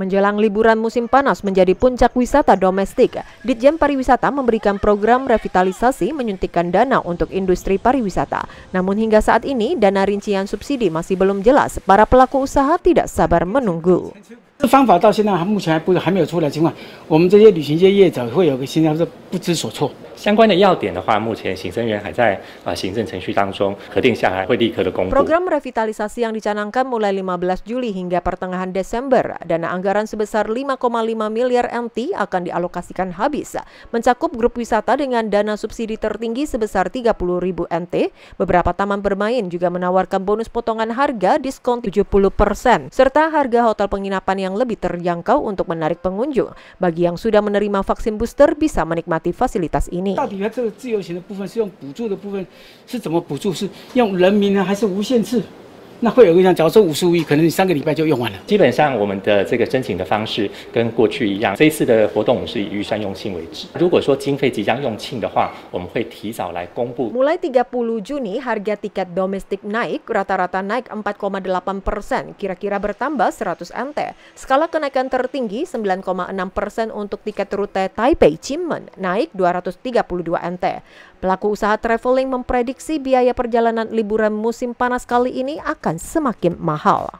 Menjelang liburan musim panas menjadi puncak wisata domestik, Ditjen Pariwisata memberikan program revitalisasi menyuntikkan dana untuk industri pariwisata. Namun hingga saat ini dana rincian subsidi masih belum jelas. Para pelaku usaha tidak sabar menunggu. 不知所措。相关的要点的话，目前行政院还在啊行政程序当中，核定下来会立刻的公布。Program revitalisasi yang dicanangkan mulai 15 Juli hingga pertengahan Desember, dana anggaran sebesar 5,5 miliar NT akan dialokasikan habis, mencakup grup wisata dengan dana subsidi tertinggi sebesar 30 ribu NT. Beberapa taman bermain juga menawarkan bonus potongan harga diskon 70%, persen serta harga hotel penginapan yang lebih terjangkau untuk menarik pengunjung. Bagi yang sudah menerima vaksin booster bisa menikmati menikmati fasilitas ini. 那会有个像，假如说五十五亿，可能你三个礼拜就用完了。基本上我们的这个申请的方式跟过去一样，这一次的活动我们是以预算用罄为止。如果说经费即将用罄的话，我们会提早来公布。Mulai 30 Juni harga tiket domestik naik, rata-rata naik 4,8 persen, kira-kira bertambah 100 NT. Skala kenaikan tertinggi 9,6 persen untuk tiket rute Taipei Chimen naik 232 NT. Pelaku usaha traveling memprediksi biaya perjalanan liburan musim panas kali ini akan semakin mahal.